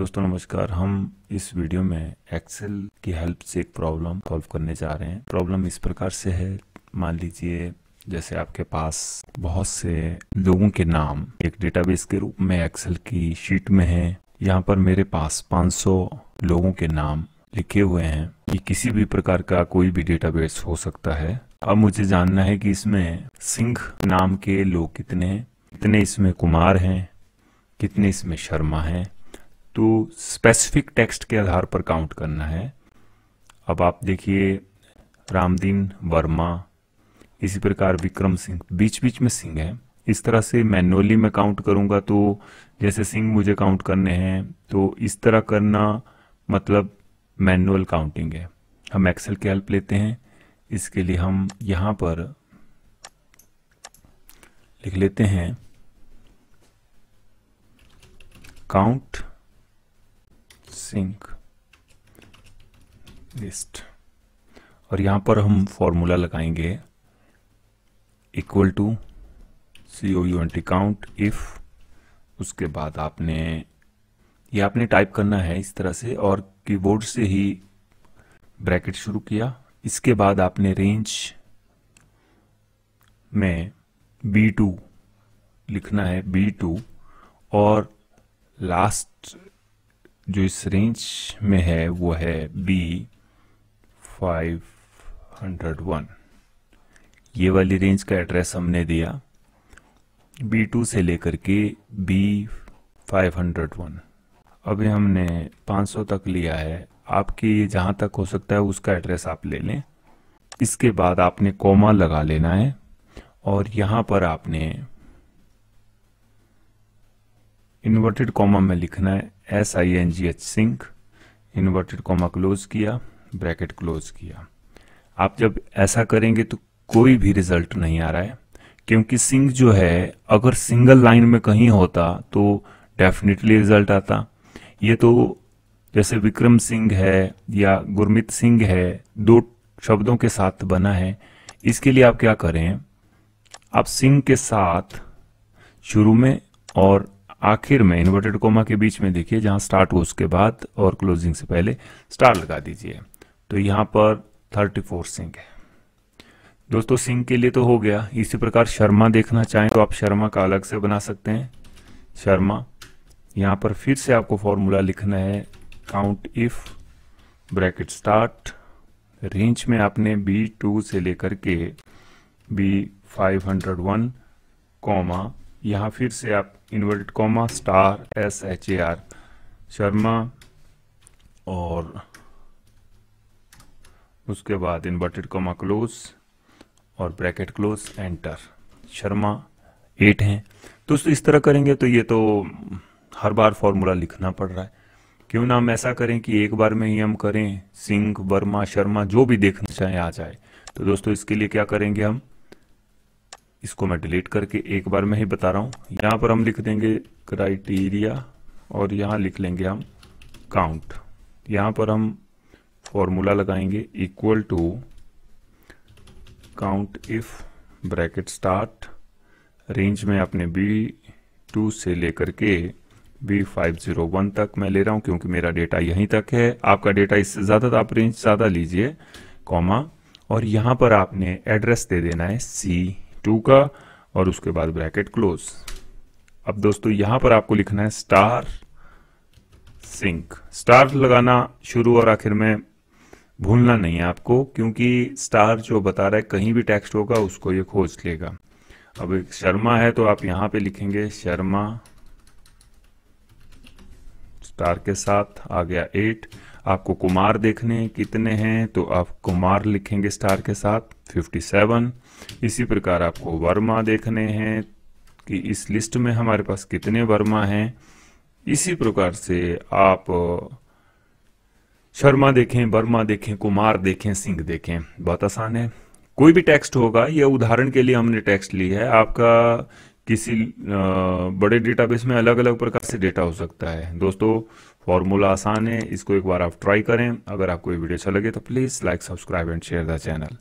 दोस्तों नमस्कार हम इस वीडियो में एक्सेल की हेल्प से एक प्रॉब्लम सॉल्व करने जा रहे हैं प्रॉब्लम इस प्रकार से है मान लीजिए जैसे आपके पास बहुत से लोगों के नाम एक डेटाबेस के रूप में एक्सेल की शीट में है यहाँ पर मेरे पास 500 लोगों के नाम लिखे हुए हैं ये किसी भी प्रकार का कोई भी डेटाबेस हो सकता है अब मुझे जानना है कि इसमें सिंह नाम के लोग कितने हैं कितने इसमें कुमार हैं कितने इसमें शर्मा हैं तो स्पेसिफिक टेक्स्ट के आधार पर काउंट करना है अब आप देखिए रामदीन वर्मा इसी प्रकार विक्रम सिंह बीच बीच में सिंह है इस तरह से मैनुअली मैं काउंट करूंगा तो जैसे सिंह मुझे काउंट करने हैं तो इस तरह करना मतलब मैनुअल काउंटिंग है हम एक्सेल की हेल्प लेते हैं इसके लिए हम यहां पर लिख लेते हैं काउंट सिंक लिस्ट और यहां पर हम फॉर्मूला लगाएंगे equal to C O U N count if उसके बाद आपने ये आपने टाइप करना है इस तरह से और कीबोर्ड से ही ब्रैकेट शुरू किया इसके बाद आपने रेंज में बी टू लिखना है बी टू और लास्ट जो इस रेंज में है वो है बी फाइव हंड्रेड वन ये वाली रेंज का एड्रेस हमने दिया बी टू से लेकर के बी फाइव हंड्रेड वन अभी हमने पाँच सौ तक लिया है आपके जहाँ तक हो सकता है उसका एड्रेस आप ले लें इसके बाद आपने कोमा लगा लेना है और यहाँ पर आपने इन्वर्टेड कॉमा में लिखना है S I N G H Singh inverted comma close किया ब्रैकेट क्लोज किया आप जब ऐसा करेंगे तो कोई भी रिजल्ट नहीं आ रहा है क्योंकि सिंक जो है अगर सिंगल लाइन में कहीं होता तो डेफिनेटली रिजल्ट आता ये तो जैसे विक्रम सिंह है या गुरमित सिंह है दो शब्दों के साथ बना है इसके लिए आप क्या करें आप सिंह के साथ शुरू में और आखिर में इन्वर्टेड कोमा के बीच में देखिए जहां स्टार्ट हो उसके बाद और क्लोजिंग से पहले स्टार लगा दीजिए तो यहां पर थर्टी फोर सिंह है दोस्तों सिंह के लिए तो हो गया इसी प्रकार शर्मा देखना चाहें तो आप शर्मा का अलग से बना सकते हैं शर्मा यहां पर फिर से आपको फॉर्मूला लिखना है count if bracket start range में आपने बी टू से लेकर के B five hundred one comma यहाँ फिर से आप invert comma star S H A R Sharma और उसके बाद इन्वर्टेड कॉमा क्लोज और bracket close enter Sharma eight हैं दोस्तों इस तरह करेंगे तो ये तो हर बार फॉर्मूला लिखना पड़ रहा है क्यों ना हम ऐसा करें कि एक बार में ही हम करें सिंह वर्मा शर्मा जो भी देखना चाहें आ जाए तो दोस्तों इसके लिए क्या करेंगे हम इसको मैं डिलीट करके एक बार में ही बता रहा हूँ यहाँ पर हम लिख देंगे क्राइटेरिया और यहाँ लिख लेंगे हम काउंट यहाँ पर हम फॉर्मूला लगाएंगे equal to count if bracket start range में आपने बी टू से लेकर के बी फाइव जीरो वन तक मैं ले रहा हूँ क्योंकि मेरा डेटा यहीं तक है आपका डेटा इससे ज़्यादा आप रेंज ज़्यादा लीजिए कॉमा और यहाँ पर आपने एड्रेस दे देना है सी टू का और उसके बाद ब्रैकेट क्लोज अब दोस्तों यहां पर आपको लिखना है स्टार सिंक स्टार लगाना शुरू और आखिर में भूलना नहीं है आपको क्योंकि स्टार जो बता रहा है कहीं भी टेक्स्ट होगा उसको ये खोज लेगा अब एक शर्मा है तो आप यहां पे लिखेंगे शर्मा स्टार के साथ आ गया एट आपको कुमार देखने कितने हैं तो आप कुमार लिखेंगे स्टार के साथ 57 इसी प्रकार आपको वर्मा देखने हैं कि इस लिस्ट में हमारे पास कितने वर्मा हैं इसी प्रकार से आप शर्मा देखें वर्मा देखें कुमार देखें सिंह देखें बहुत आसान है कोई भी टेक्स्ट होगा यह उदाहरण के लिए हमने टेक्स्ट ली है आपका किसी बड़े डेटाबेस में अलग अलग प्रकार से डेटा हो सकता है दोस्तों फॉर्मूला आसान है इसको एक बार आप ट्राई करें अगर आपको ये वीडियो अच्छा लगे तो please like subscribe and share the channel